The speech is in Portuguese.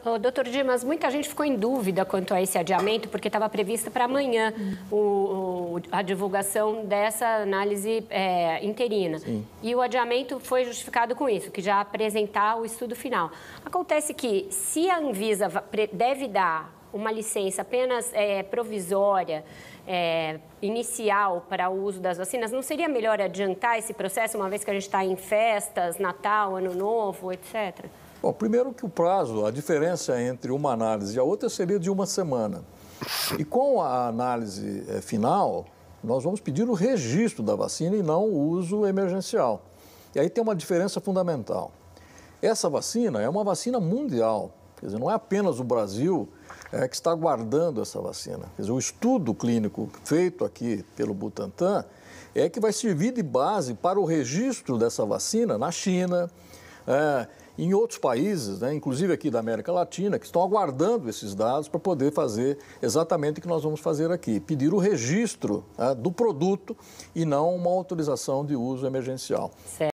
Pro, doutor Dimas, muita gente ficou em dúvida quanto a esse adiamento, porque estava prevista para amanhã o, o, a divulgação dessa análise é, interina. Sim. E o adiamento foi justificado com isso, que já apresentar o estudo final. Acontece que, se a Anvisa deve dar uma licença apenas é, provisória, é, inicial para o uso das vacinas, não seria melhor adiantar esse processo, uma vez que a gente está em festas, Natal, Ano Novo, etc.? Bom, primeiro que o prazo, a diferença entre uma análise e a outra seria de uma semana. E com a análise eh, final, nós vamos pedir o registro da vacina e não o uso emergencial. E aí tem uma diferença fundamental. Essa vacina é uma vacina mundial, quer dizer, não é apenas o Brasil é, que está guardando essa vacina. Quer dizer, o estudo clínico feito aqui pelo Butantan é que vai servir de base para o registro dessa vacina na China, é, em outros países, né, inclusive aqui da América Latina, que estão aguardando esses dados para poder fazer exatamente o que nós vamos fazer aqui: pedir o registro né, do produto e não uma autorização de uso emergencial. Certo.